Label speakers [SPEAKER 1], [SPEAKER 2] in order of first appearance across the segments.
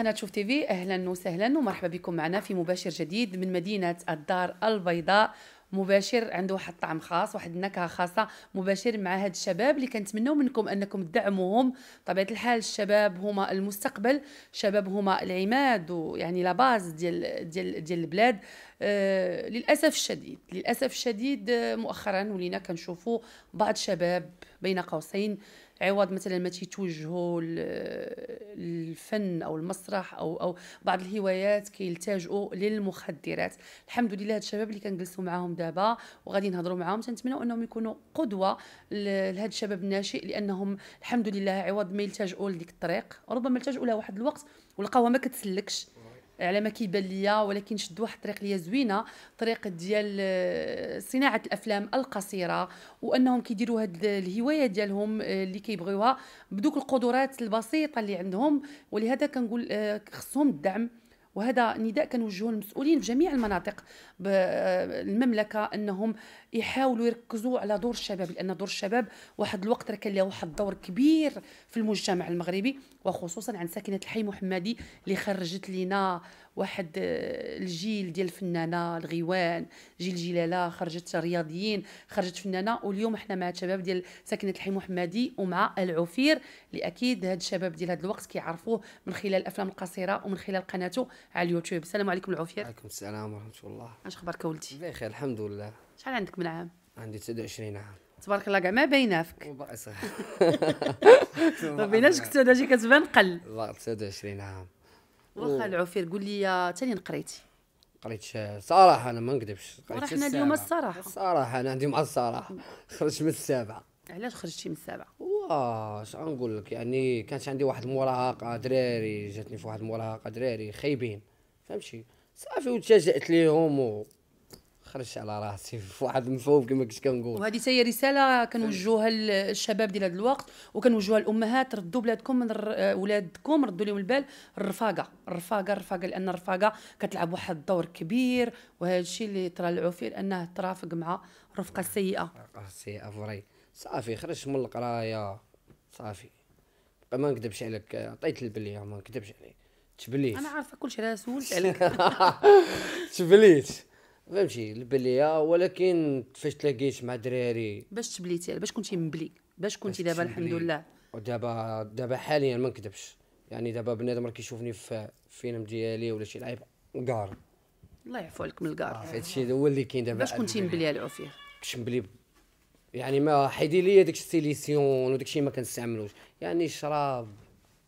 [SPEAKER 1] قناة شوف تي في أهلا وسهلا ومرحبا بكم معنا في مباشر جديد من مدينة الدار البيضاء مباشر عنده واحد الطعم خاص واحد النكهه خاصه مباشر مع هاد الشباب اللي كنتمنوا منكم انكم تدعموهم طبيعه الحال الشباب هما المستقبل الشباب هما العماد ويعني لا باز ديال ديال ديال البلاد آه للاسف الشديد للاسف الشديد آه، مؤخرا ولينا كنشوفوا بعض الشباب بين قوسين عوض مثلا ما تيتوجهوا الفن او المسرح او او بعض الهوايات كيلتجؤوا للمخدرات الحمد لله هاد الشباب اللي كنجلسوا معاهم دابا وغادي نهضروا معاهم تنتمنوا انهم يكونوا قدوه لهاد الشباب الناشئ لانهم الحمد لله عوض ما يلتجؤوا لديك الطريق ربما يلتجؤوا لها واحد الوقت ولقاوها ما كتسلكش على ما كيبان ليا ولكن شد واحد الطريق ليا زوينه طريق ديال آه، صناعه الافلام القصيره وانهم كيديروا هاد الهوايه ديالهم آه، اللي كيبغيوها بدوك القدرات البسيطه اللي عندهم ولهذا كنقول آه، خصهم الدعم وهذا نداء كنوجهه للمسؤولين في جميع المناطق بالمملكه انهم يحاولوا يركزوا على دور الشباب لان دور الشباب واحد الوقت راه كان له واحد الدور كبير في المجتمع المغربي وخصوصا عند ساكنه الحي محمدي اللي خرجت لينا واحد آه، الجيل ديال الفنانه الغيوان جيل جلاله خرجت رياضيين خرجت فنانه واليوم احنا مع الشباب ديال ساكنه الحي محمدي ومع العفير اللي اكيد هاد الشباب ديال هاد الوقت كيعرفوه من خلال الافلام القصيره ومن خلال قناته على اليوتيوب السلام عليكم العفير وعليكم
[SPEAKER 2] السلام ورحمه الله اش اخبارك ولدي بخير الحمد لله
[SPEAKER 1] شحال عندك من عام
[SPEAKER 2] عندي 29 عام
[SPEAKER 1] تبارك الله كاع ما باينه فيك ما بيناش كنت هادشي كتبان قل
[SPEAKER 2] 29 عام واخا
[SPEAKER 1] العفير قول لي تاني قريتي
[SPEAKER 2] قريت صراحه انا ما نكذبش قريت حنا اليوم الصراحه الصراحه انا عندي مع الصراحه خرجت من السابعه
[SPEAKER 1] علاش خرجتي من السابعه
[SPEAKER 2] واه اش نقول لك يعني كانت عندي واحد المراهقه دراري جاتني في واحد المراهقه دراري خايبين فهمتي صافي وتشجعت ليهم و خرجت على راسي في واحد المفهوم كما كنت كنقول
[SPEAKER 1] وهذه هي رساله كنوجهوها للشباب ديال هذا الوقت وكنوجهوها للامهات ردوا بلادكم من آه، ولادكم ردوا لهم البال الرفاقه الرفاقه الرفاقه لان الرفاقه كتلعب واحد الدور كبير وهذا الشيء اللي طلعوا فيه لانه ترافق مع رفقه سيئه
[SPEAKER 2] رفقه سيئه فري صافي خرجت من القرايه صافي ما نكذبش عليك عطيت البلي ما نكذبش عليك تبليت انا
[SPEAKER 1] عارفه كلشي انا سولت عليك
[SPEAKER 2] تبليت فهمتي البليه ولكن فاش تلاقيت مع دراري
[SPEAKER 1] باش تبليتي يعني باش كنتي مبلي باش كنتي دابا الحمد لله
[SPEAKER 2] ودابا دابا حاليا ما نكذبش يعني دابا بنادم راه كيشوفني في فيلم ديالي ولا شي لعيب كار
[SPEAKER 1] الله يعفو عليك من الكار آه، هذا
[SPEAKER 2] هادشي هو اللي كاين دابا باش كنتي مبليه العافيه كنت مبلي يعني ما حيدي لي داك السيليسيون وداك الشيء ما كنستعملوش يعني شراب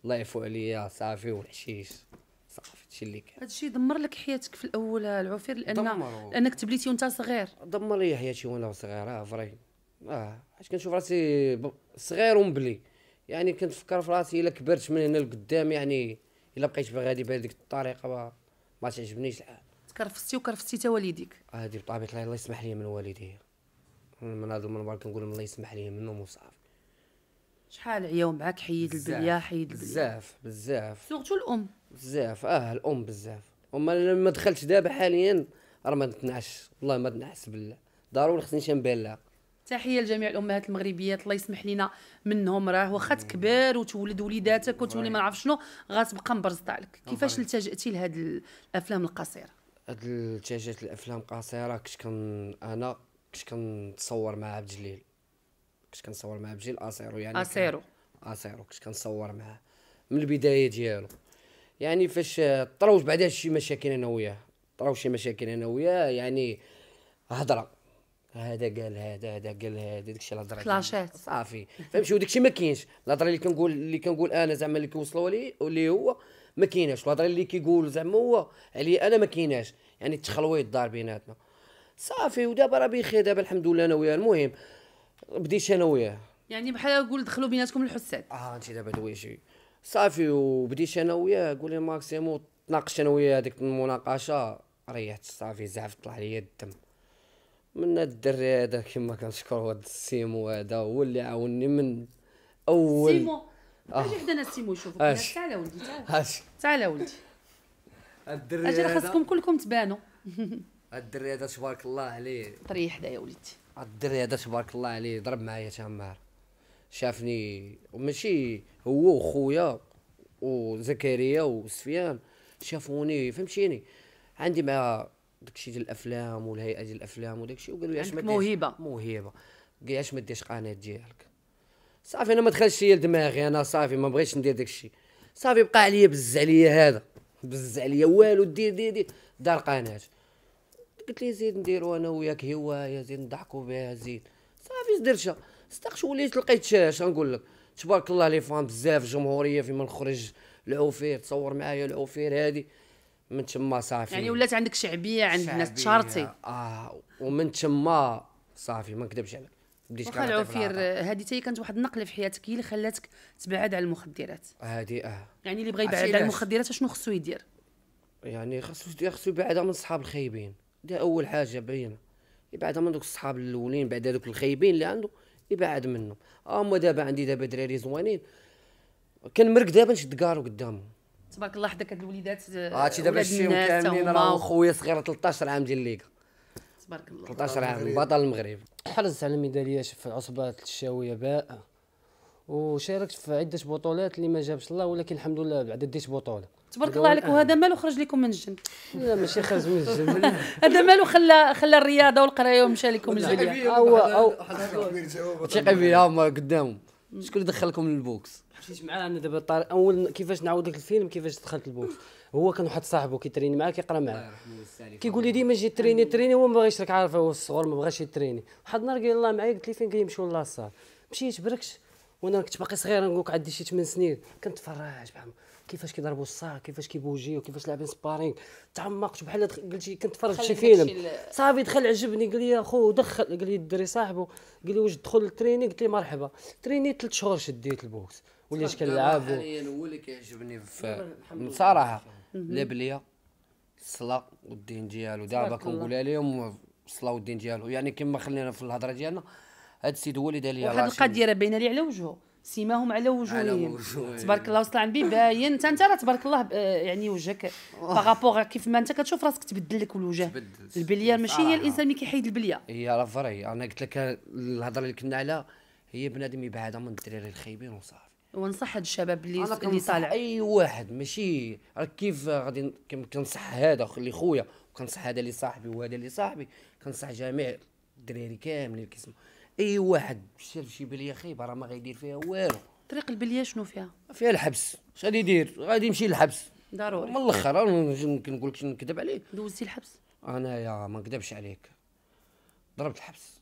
[SPEAKER 2] الله يعفو عليا صافي والحشيش هادشي اللي كان
[SPEAKER 1] هادشي دمر لك حياتك في الاول العفير لان لانك تبليتي وانت صغير
[SPEAKER 2] دمر لي حياتي وانا صغير اه فري اه حيت كنشوف راسي صغير ومبلي يعني كنفكر في راسي الا كبرت من هنا لقدام يعني الا بقيت غادي بهذيك الطريقه ما, ما تعجبنيش الحال آه.
[SPEAKER 1] تكرفستي وكرفستي حتى والديك
[SPEAKER 2] آه، هادي بطبيعه الله يسمح لي من والدي من هذا المنبر كنقول الله يسمح لي منهم وصافي
[SPEAKER 1] شحال عياو معاك حيد البليه حيد البليه بزاف بزاف سورتو الام
[SPEAKER 2] بزاف اه الام بزاف وما ما دخلتش دابا حاليا راه ما نتنعش والله ما نتنعس بالله ضروري خصني نبان
[SPEAKER 1] تحيه لجميع الامهات المغربيات الله يسمح لنا منهم راه واخا تكبر وتولد وليداتك وتولي ما نعرف شنو غتبقى مبرزطه عليك كيفاش التجاتي لهاد الافلام القصيره
[SPEAKER 2] هاد التجات الافلام قصيره كنت كن انا كنت كنتصور مع عبد الجليل كنت كنصور مع عبد الجليل اسيرو يعني اسيرو اسيرو كنت كنصور معاه من البدايه ديالو يعني فاش طراوش بعدا شي مشاكل انا وياه طراو شي مشاكل انا وياه يعني هضره هذا قال هذا هذا قال هذا داكشي الهضره كلاشات صافي فهمتي وداكشي ما كاينش الهضره اللي كنقول اللي كنقول انا زعما اللي كيوصلوا لي واللي هو ما كايناش الهضره اللي كيقول زعما هو علي انا ما كايناش يعني التخلويط دار بيناتنا صافي ودابا راه بخير دابا الحمد لله انا وياه المهم بديت انا وياه
[SPEAKER 1] يعني بحال نقول دخلوا بيناتكم الحساد اه انت دابا دويجي
[SPEAKER 2] صافي وبديت انا وياه قول لي ماكسيمو تناقش انا وياه هذيك المناقشه ريحت صافي زعف طلع لي الدم من الدري هذا كما كنشكر هذا السيمو هذا هو اللي عاوني من اول سيمو اجي انا آه. سيمو شوفك تعال ولدي تعال
[SPEAKER 1] تعال ولدي
[SPEAKER 3] الدري هذا اجي
[SPEAKER 1] خاصكم كلكم تبانوا الدري هذا تبارك الله عليه طريح حدايا ولدي الدري
[SPEAKER 2] هذا تبارك الله عليه ضرب معايا تمار شافني ماشي هو وخويا وزكريا وسفيان شافوني فهمتيني عندي مع داكشي ديال الافلام والهيئه ديال الافلام وداكشي وقالوا لي علاش ما موهبه موهبه قال لي علاش ما ديرش قناه ديالك صافي انا ما دخلش ليا لدماغي انا صافي ما بغيتش ندير داكشي صافي بقى عليا بز عليا هذا بز عليا والو دير دير دير دار قناه قلت لي زيد نديرو انا وياك هوايه زيد نضحكوا بها زيد صافي درتها استقش وليت لقيت شاش نقول لك تبارك الله لي فان بزاف جمهوريه فيما نخرج العوفير تصور معايا العوفير هادي من تما صافي يعني ولات عندك
[SPEAKER 1] شعبيه عند الناس تشارتي
[SPEAKER 2] اه ومن تما صافي ما نكذبش عليك بديت واخا العوفير
[SPEAKER 1] هذه تاهي كانت واحد النقله في حياتك هي اللي خلاتك تبعد على المخدرات
[SPEAKER 2] هادي اه
[SPEAKER 1] يعني اللي بغى يبعد على المخدرات شنو خصو يدير
[SPEAKER 2] يعني خصو خصو يبعدها من الصحاب الخايبين دي اول حاجه باينه يبعدها من دوك الصحاب الاولين بعد هذوك الخايبين اللي عنده يبعد منه اما آه، دابا عندي دابا دراري زوينين كنمرك دابا نشد كارو قدامهم
[SPEAKER 1] تبارك الله حداك هاد الوليدات آه، هادشي دابا شي كاملين
[SPEAKER 2] راه خويا صغير 13 عام ديال الليغا تبارك الله 13 عام بطل المغرب
[SPEAKER 3] حرزت على ميداليات في عصبه الشاويه باء وشاركت في عده بطولات اللي ما جابش الله ولكن الحمد لله بعد ديت بطوله تبارك الله عليك وهذا
[SPEAKER 1] ماله خرج لكم من الجن
[SPEAKER 3] لا ماشي خرج من الجن
[SPEAKER 1] هذا ماله خلى خلى الرياضه والقرايه ومشى لكم الجن او
[SPEAKER 3] او ثقي بيا
[SPEAKER 2] هما قدامهم شكون اللي دخلكم للبوكس
[SPEAKER 3] مشيت معاه انا دابا الطريق اول كيفاش نعاود لك الفيلم كيفاش دخلت البوكس هو كان واحد صاحبه كيتريني معاه كيقرا معاه كيقول لي ديما جي تريني تريني هو ما بغاش راك عارف هو الصغر ما بغاش يتريني واحد النهار قال الله معايا قلت لي فين كيمشيو لاصال مشيت بركش وانا كنت باقي صغير نقول لك عندي شي 8 سنين كنتفرج بحال كيفاش كيضربوا الصاع كيفاش كيبوجيو كيفاش لاعبين سبارينغ تعمقت بحال قلت كنتفرج في شي فيلم صافي دخل عجبني قال لي اخو دخل قال لي الدري صاحبه قال لي واش دخل التريني قلت له مرحبا تريني ثلاث شهور شديت البوكس وليت كنلعب هو
[SPEAKER 2] اللي كيعجبني بصراحه لبليه الصلاه والدين ديالو دابا كنقولها لهم الصلاه والدين ديالو يعني كما خلينا في الهضره ديالنا هذا السيد هو اللي دار لي واحد القضيه
[SPEAKER 1] راه باينه لي على وجهه سيماهم على وجوههم تبارك الله وصل النبي باين انت انت راه تبارك الله يعني وجهك باغابوغ كيف ما انت كتشوف راسك تبدل لك الوجه البليه ماشي هي الانسان اللي كيحيد البليه
[SPEAKER 2] هي راه فري انا قلت لك الهضره اللي كنا عليها هي بنادم يبعد من الدراري الخايبين وصافي
[SPEAKER 1] ونصح هاد الشباب اللي اللي طالع اي واحد
[SPEAKER 2] ماشي راه كيف غادي كنصح هذا اللي خويا وكنصح هذا اللي صاحبي وهذا اللي صاحبي كنصح جميع الدراري كاملين اللي كيسمعوا اي واحد شاف شي بليه خيبه راه ما غيدير فيها والو
[SPEAKER 1] طريق البليه شنو فيها؟
[SPEAKER 2] فيها الحبس اش غادي يدير؟ غادي يمشي للحبس ضروري من الاخر يمكن نقول لك نكذب عليك
[SPEAKER 1] دوزتي الحبس
[SPEAKER 2] انايا ما نكذبش عليك ضربت الحبس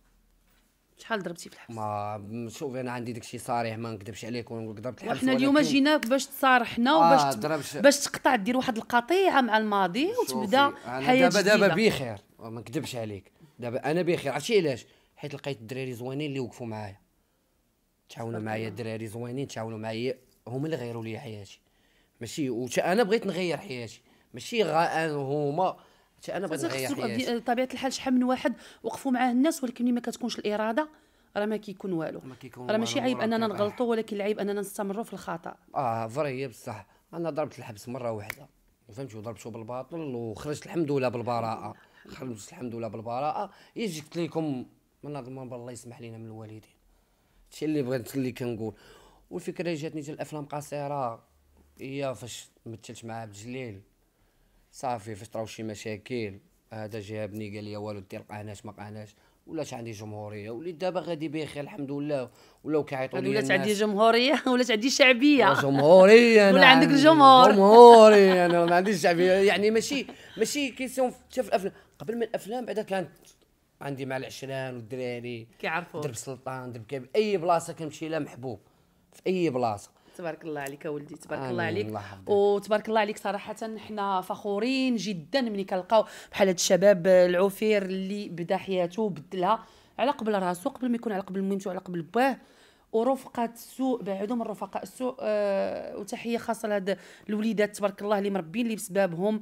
[SPEAKER 2] شحال ضربتي في الحبس ما شوفي انا عندي داكشي صريح ما نكذبش عليك ونقول ضربت الحبس وحنا اليوم جيناك
[SPEAKER 1] باش تصارحنا آه، وباش آه دربش... باش تقطع دير واحد القطيعه مع الماضي وتبدا حياتك دابا دابا بخير
[SPEAKER 2] ما نكذبش عليك دابا انا بخير عرفتي علاش حيت لقيت الدراري زوينين اللي وقفوا معايا تعاونوا معايا الدراري زوينين تعاونوا معايا هما اللي غيروا لي حياتي ماشي وتا انا بغيت نغير حياتي ماشي غا هما
[SPEAKER 1] حتى انا بغيت نغير حياتي بطبيعه الحال شحال من واحد وقفوا معاه الناس ولكن اللي ما كتكونش الاراده راه ما كيكون والو راه ماشي عيب اننا نغلطوا ولكن العيب اننا نستمروا في الخطا
[SPEAKER 2] اه فري بصح انا ضربت الحبس مره واحده فهمتي وضربته بالباطل وخرجت الحمد لله بالبراءه خرجت الحمد لله بالبراءه يجي قلت لكم من هذا المنبر الله يسمح لينا من الوالدين هادشي اللي بغيت اللي كنقول والفكره جاتني ديال الافلام قصيره هي فاش مثلت مع عبد الجليل صافي فاش طراو شي مشاكل هذا جابني قال لي والو دير قعناش ما قعناش ولات عندي جمهوريه وليت دابا غادي بخير الحمد لله ولاو كيعيطوا لي ولات عندي
[SPEAKER 1] جمهوريه ولات عندي شعبيه
[SPEAKER 2] جمهوريه ولا عندك الجمهور جمهوري انا ما عنديش شعبيه يعني ماشي ماشي كيسيون حتى في الافلام قبل من الافلام بعدا كانت عندي مع العشران والدراري كيعرفوا درب سلطان درب كابي اي بلاصه كنمشي لها محبوب في اي بلاصه
[SPEAKER 1] تبارك الله عليك ولدي تبارك الله عليك الله وتبارك الله عليك صراحه حنا فخورين جدا ملي كنلقاو بحال هاد الشباب العفير اللي بدا حياته وبدلها على قبل راسو قبل ما يكون على قبل ميمته وعلى قبل باه ورفقة السوء بعدهم من رفقاء السوء آه وتحيه خاصه لهاد الوليدات تبارك الله اللي مربين اللي بسببهم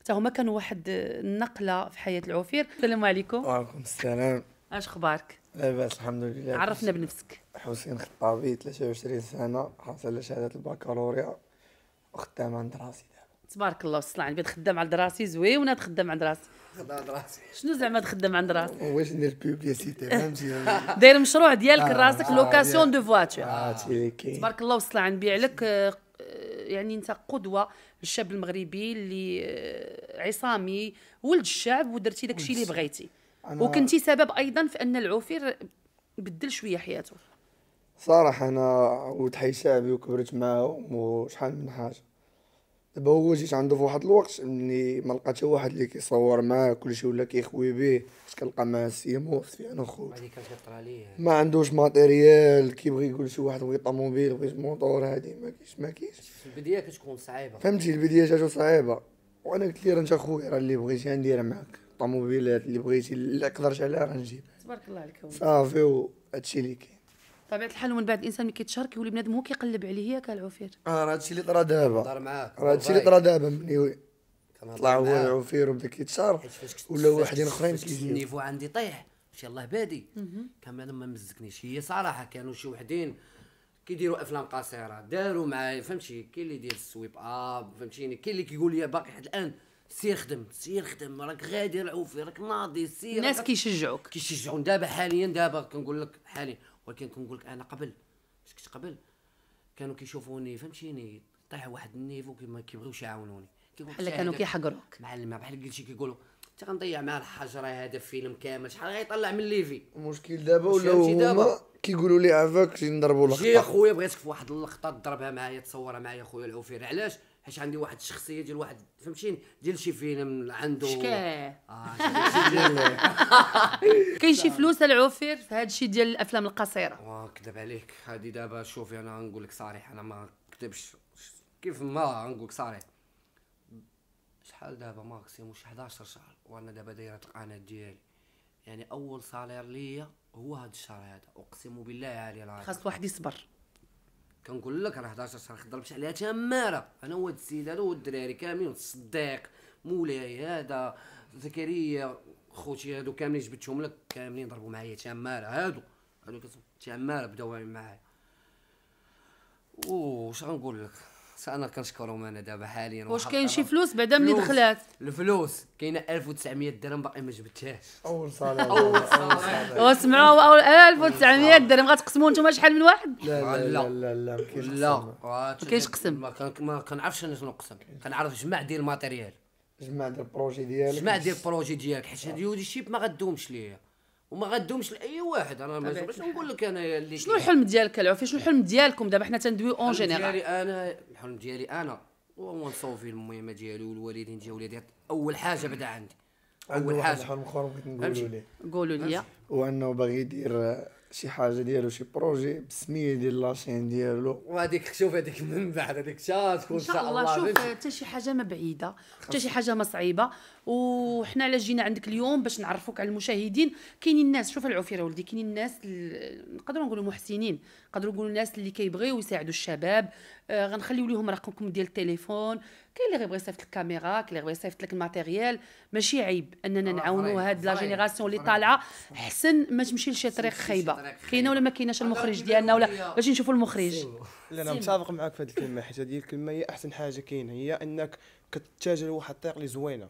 [SPEAKER 1] حتى هما كانوا واحد النقله في حياه العوفير السلام عليكم
[SPEAKER 4] وعليكم السلام اش اخبارك لاباس الحمد لله عرفنا بنفسك حسين خطابي 23 سنه حاصل على شهاده البكالوريا وخدام عند راسي
[SPEAKER 1] دابا تبارك الله وصل عندي خدام عند راسي زويونه تخدم عند راسي خدام عند راسي شنو زعما تخدم عند راسي
[SPEAKER 4] واش ندير بوبليسيتي فهمتي
[SPEAKER 1] داير مشروع ديالك راسك لوكاسيون دو فواتور تبارك الله وصل عن بيع لك آه، يعني انت قدوه للشاب المغربي اللي آه، عصامي ولد الشعب ودرتي داكشي اللي بغيتي وكنتي سبب ايضا في ان العوفير بدل شويه حياته
[SPEAKER 4] صراحه انا ولد حي شعبي وكبرت معاهم وشحال من حاجه دابا هو جيت عنده في واحد الوقت ملي ما لقى حتى واحد اللي كيصور معاه كلشي ولا كيخوي به باش كنلقى معاه سيمو سفيان اخو ما عندوش ماتيريال كيبغي يقول شي واحد بغي طوموبيل بغي موطور هادي ما كاينش ما
[SPEAKER 2] كاينش البدايه كتكون صعيبه فهمتي البدايه
[SPEAKER 4] جاتو صعيبه وانا قلت ليه انت اخويا راه اللي بغيتي ندير معاك الطوموبيلات اللي بغيتي اللي قدرت عليها راه تبارك الله عليك صافي هادشي اللي كاين
[SPEAKER 1] طبيعه الحال من بعد الانسان ملي كيتشارك كيولي بنادم هو كيقلب عليه هي كالعفير
[SPEAKER 4] اه راه هادشي اللي طرا دابا معاك راه هادشي اللي طرا دابا مني طلع هو العفير وبدا كيتشارك ولا واحدين اخرين كيجيو النيفو
[SPEAKER 2] عندي طيح مشي الله بادي كان ما مزكنيش هي صراحه كانوا شي وحدين كيديروا افلام قصيره داروا معايا فهمتي كاين اللي يدير السويب اب فهمتيني كاين اللي كيقول لي باقي حد الان سير خدم سير خدم راك غادي العوفي راك ناضي سير الناس كيشجعوك كيشجعون دابا حاليا دابا كنقول لك حاليا ولكن كنقول لك انا قبل فاش كنت قبل كانوا كيشوفوني فهمتيني طيح واحد النيفو كيما كيبغيوش يعاونوني بحال كانوا كيحقروك معلم بحال قلت شي كيقولوا حتى غنضيع مع الحجره هذا فيلم كامل شحال غيطلع من ليفي المشكل دابا ولا هما
[SPEAKER 4] كيقولوا لي عفاك جي نضربوا لقطه جي خويا
[SPEAKER 2] بغيتك في واحد اللقطه تضربها معايا تصورها معايا خويا العوفير علاش حيت عندي واحد الشخصيه ديال واحد فهمتيني ديال شي فيلم عنده شكاه
[SPEAKER 1] آه، كاين شي فلوس العوفير في هذا الشيء ديال الافلام القصيره
[SPEAKER 2] وكذب عليك هذه دابا شوفي انا نقول لك صريح انا ما كذبش كيف ما نقول لك صريح شحال دابا ماكسيمو شي 11 شهر وانا دابا دايره القناه ديالي يعني اول صالير ليا هو هذا الشهر هذا اقسم بالله العلي العظيم خاص واحد يصبر كنقول لك راه 11 شهر ضربت عليها تماره انا وهاد السيد هذا والدراري كاملين الصديق مولاي هذا زكريا خوتي هادو كاملين جبتهم لك كاملين ضربوا معايا تماره هادو هادو تماره بداو معايا وش غنقول لك خص انا كنشكرهم انا دابا حاليا واش كاين شي فلوس بعدا ملي دخلات الفلوس كاينه 1900 درهم باقي ما جبتهاش اول صالح اول صالح واسمعوا اول
[SPEAKER 1] 1900 درهم غتقسموا نتوما شحال من واحد
[SPEAKER 2] لا لا
[SPEAKER 4] لا لا ما كاينش لا ما
[SPEAKER 2] كاينش قسم ما كنعرفش انا شنو نقسم كنعرف جمع ديال الماتيريال
[SPEAKER 4] جمع ديال البروجي ديالك جمع ديال
[SPEAKER 2] البروجي ديالك حيت هادي الشيء ما غادومش ليا وما غدومش لاي واحد انا باش
[SPEAKER 1] نقول لك انا اللي شنو الحلم ديالك العفي شنو الحلم ديالكم دابا حنا تندوي اون جينيرال ديالي انا
[SPEAKER 2] الحلم ديالي انا هو نصوفي المهمه ديالي والوالدين ديالي وليدي اول حاجه بدا عندي اول حاجه حلم اخر بغيت نقولوا ليه قولوا لي
[SPEAKER 4] هو انه باغي يدير شي حاجه ديالو شي بروجي بسميه ديال لاشين ديالو وهذيك شوف هذيك من بعد هذيك شا تكون ان شاء الله شوف
[SPEAKER 1] حتى شي حاجه ما بعيده حتى شي حاجه ما صعيبه وحنا علاش جينا عندك اليوم باش نعرفوك على المشاهدين كاينين الناس شوف العفيره ولدي كاينين الناس نقدروا نقولوا محسنين نقدروا نقولوا الناس اللي كيبغيو يساعدوا الشباب Euh, غنخليو لهم رقمكم ديال التليفون كاين اللي غيبغي يصيفط لك كاميرا كاين اللي غيبغي يصيفط لك الماتيريال ماشي عيب اننا آه، نعاونوا هاد لا جينيراسيون اللي طالعه حسن ما تمشي لشي طريق خايبه كاينه ولا ما كايناش المخرج ديالنا ولا باش نشوفوا المخرج
[SPEAKER 4] لا انا متفق معاك في هذه الكلمه حيت هذه الكلمه هي احسن حاجه كاينه هي انك كتتجه لواحد الطريق اللي زوينه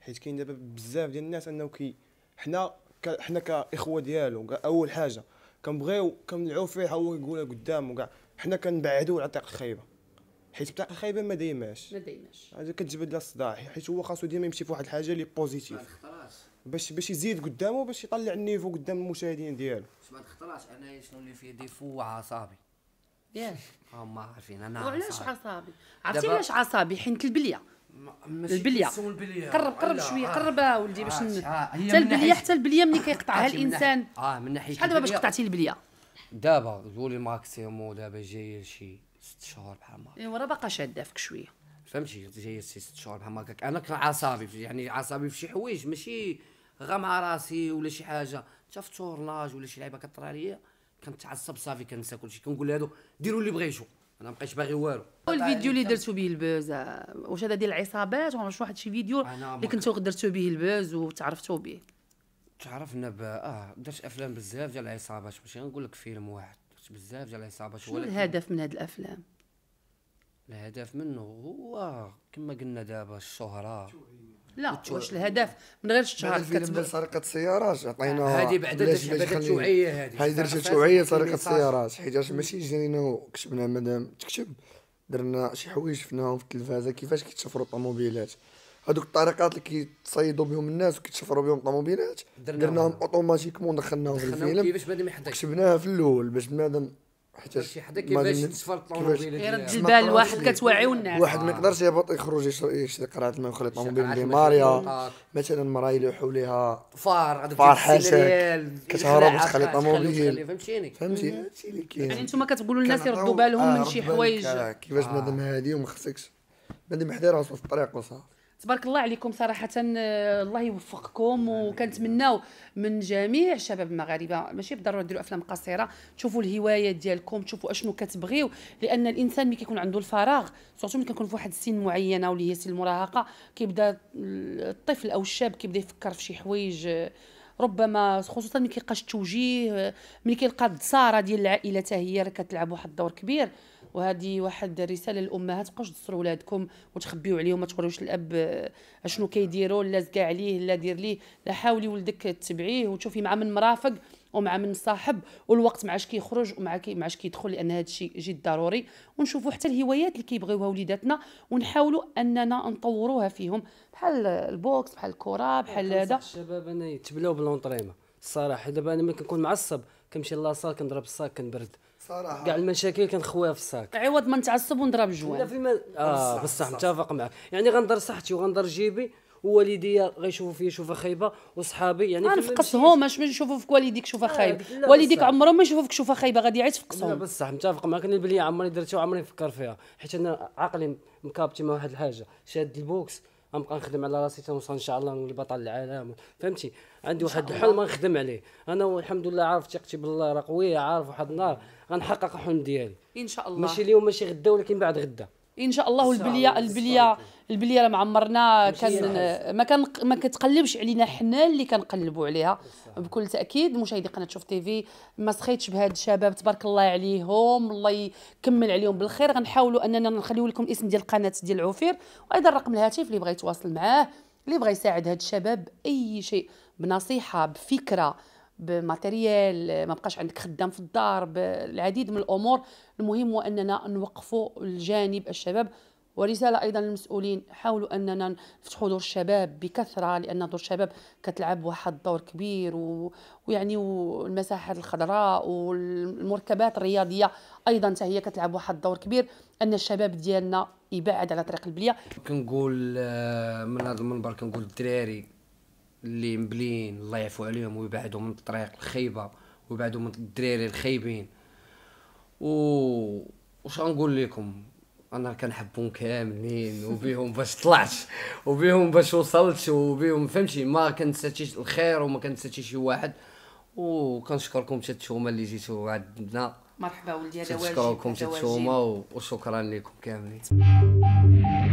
[SPEAKER 4] حيت كاين دابا بزاف ديال الناس انه كي حنا حنا كاخوه ديالو اول حاجه كنبغيو كنلعبوا فيه هو يقولها قدامه كاع حنا كنبعدوا على الطريق الخايبه حيت الطريق الخايبه ما دايماش
[SPEAKER 1] ما دايماش
[SPEAKER 4] هذا كتجبد لها الصداع حيت هو خاصو ديما يمشي في واحد الحاجه اللي بوزيتيف باش باش يزيد قدامه باش يطلع النيفو قدام المشاهدين ديالو
[SPEAKER 2] ما تخطراش انا شنو اللي فيه ديفو عصابي ياك هما عارفين انا وعلاش عصابي
[SPEAKER 1] عرفتي علاش عصابي حيت البليه البليه قرب قرب شويه آه. قرب ولدي باش آه، آه، حتى البليه حتى البليه ملي كيقطعها الانسان
[SPEAKER 2] اه من ناحيه شحال دابا
[SPEAKER 1] باش قطعتي البليه
[SPEAKER 2] دابا قولي ماكسيمو دابا جاي شي ست شهور بحال ما
[SPEAKER 1] ايوا راه باقا شاده فيك شويه
[SPEAKER 2] فهمتي جاي شي ست شهور بحال هكاك انا كان يعني عصبي في شي حوايج ماشي غا مع راسي ولا شي حاجه حتى في تورناج ولا شي لعيبه كطرى ليا كنتعصب صافي كنسى كلشي كنقول لهادو ديروا اللي بغيتو انا مابقيتش باغي والو
[SPEAKER 1] الفيديو اللي درتو به البوز واش هذا ديال العصابات ولا واحد شي فيديو اللي كنتو درتو به البوز وتعرفتو به
[SPEAKER 2] تعرفنا ب اه درت افلام بزاف ديال العصابات ماشي غنقول لك فيلم واحد درت بزاف ديال العصابات شنو الهدف
[SPEAKER 1] من هاد الافلام
[SPEAKER 2] الهدف منه هو كما قلنا دابا الشهره لا واش الهدف من غير الشهر الفيلم ديال
[SPEAKER 4] سرقه السيارات عطينا آه، هذه بعد درجه توعيه هذه هذه درت توعيه سرقه السيارات حيت ماشي جرينا كتبنا مادام تكتب درنا شي حوايج شفناهم في التلفازه كيفاش كيتشفروا الطوموبيلات هذوك الطريقات اللي كيتصيدوا بهم الناس وكيتشفروا بهم الطوموبيلات درناهم اوتوماتيكمون دخلناهم في الفيلم كيفاش بنادم يحضر كتبناها في الاول باش بنادم حتى شي حدا كيفاش تسفر الطوموبيل يرد البال واحد كتوعيو الناس واحد ما يقدرش يهبط يخرج يشري قرعه ما يخلي الطوموبيل ديال ماريا مثلا مرا يلوحوا ليها فار فار حاشاك كتهرب تخلي الطوموبيل
[SPEAKER 1] فهمتيني فهمتي هادشي اللي
[SPEAKER 4] كاين يعني انتم
[SPEAKER 1] كتقولوا للناس يردوا بالهم من آه، شي حوايج
[SPEAKER 4] كيفاش بنادم هادي وما خصكش بنادم حدا راسو في الطريق وصافي
[SPEAKER 1] تبارك الله عليكم صراحه آه، الله يوفقكم وكنتمناو من جميع الشباب المغاربه ماشي بالضروره ديروا افلام قصيره تشوفوا الهوايه ديالكم تشوفوا اشنو كتبغيو لان الانسان ملي كيكون عنده الفراغ سورتو ملي كنكون في واحد السن معينه واللي هي سن المراهقه كيبدا الطفل او الشاب كيبدا يفكر في شي حوايج آه، ربما خصوصا ملي كيلقاش التوجيه آه، ملي كيلقى الدساره ديال العائله حتى هي كتلعب واحد الدور كبير وهذه واحد الرساله للامهات تبقاوش تصروا ولادكم وتخبيو عليهم ما تقولوش الاب اشنو آه، كيديروا لا زكا عليه لا دير ليه لا حاولي ولدك تبعيه وتشوفي مع من مرافق ومع من صاحب والوقت معاش كيخرج ومع كي معاش كيدخل لان هذا الشيء جد ضروري ونشوفوا حتى الهوايات اللي كيبغيوها وليداتنا ونحاولوا اننا نطوروها فيهم بحال البوكس بحال
[SPEAKER 3] الكره بحال هذا الشباب انا يتبلاو بالونطريمه الصراحه دابا انا ملي كنكون معصب كنمشي لاصال كنضرب الصاك كنبرد صراحه كاع المشاكل كنخويها في الساك
[SPEAKER 1] عوض ما نتعصب ونضرب جوان لا فيما اه بصح
[SPEAKER 3] متفق معك يعني غندر صحتي وغندر جيبي ووالديا غيشوفوا فيا شوفه خايبه وصحابي يعني انا آه، نفقصهم اش ما يشوفوا فيك والديك شوفه آه، خايب والديك عمرهم ما يشوفوك شوفه خايبه غادي يعيط في قصهم بصح متفق معك انا بلي عمري درتها وعمري نفكر فيها حيت انا عقلي مكابتي مع واحد الحاجه شاد البوكس غنبقى نخدم على راسي تنوصل ان شاء الله لبطل العالم فهمتي عندي واحد الحلم غنخدم عليه انا والحمد لله عارف ثقتي بالله راه قويه عارف واحد النهار غنحقق الحلم ديالي ان شاء الله ماشي اليوم ماشي غدا ولكن بعد غدا
[SPEAKER 1] ان شاء الله البليه البليه البليه راه عمرنا كان ما كان ما كتقلبش علينا حنا اللي كنقلبوا عليها بكل تاكيد مشاهدي قناه شوف تي في ما سخيتش بهاد الشباب تبارك الله عليهم الله يكمل عليهم بالخير غنحاولوا اننا نخليو لكم الاسم ديال القناه ديال عفير وايضا رقم الهاتف اللي بغى يتواصل معاه اللي بغى يساعد هاد الشباب اي شيء بنصيحه بفكره بماتيريال ما بقاش عندك خدام في الدار بالعديد من الامور المهم هو اننا نوقفوا الجانب الشباب ورساله ايضا للمسؤولين حاولوا اننا نفتحوا دور الشباب بكثره لان دور الشباب كتلعب واحد الدور كبير و... ويعني والمساحات الخضراء والمركبات الرياضيه ايضا هي كتلعب واحد الدور كبير ان الشباب ديالنا يبعد على طريق البليه
[SPEAKER 2] كنقول آه، من هذا المنبر كنقول الدراري اللي مبلين الله يعفو عليهم ويبعدوا من الطريق الخيبه ويبعدوا من الدراري الخايبين و واش غنقول لكم انا كنحبهم كاملين وبيهم باش طلعت وبيهم باش وصلت وبيهم فهمتي ما كنساتيش الخير وما كنساتيش شي واحد وكنشكركم حتى نتوما اللي جيتوا عندنا
[SPEAKER 1] مرحبا ولدي هذا واجب لكم حتى نتوما
[SPEAKER 2] وشكرا لكم
[SPEAKER 3] كاملين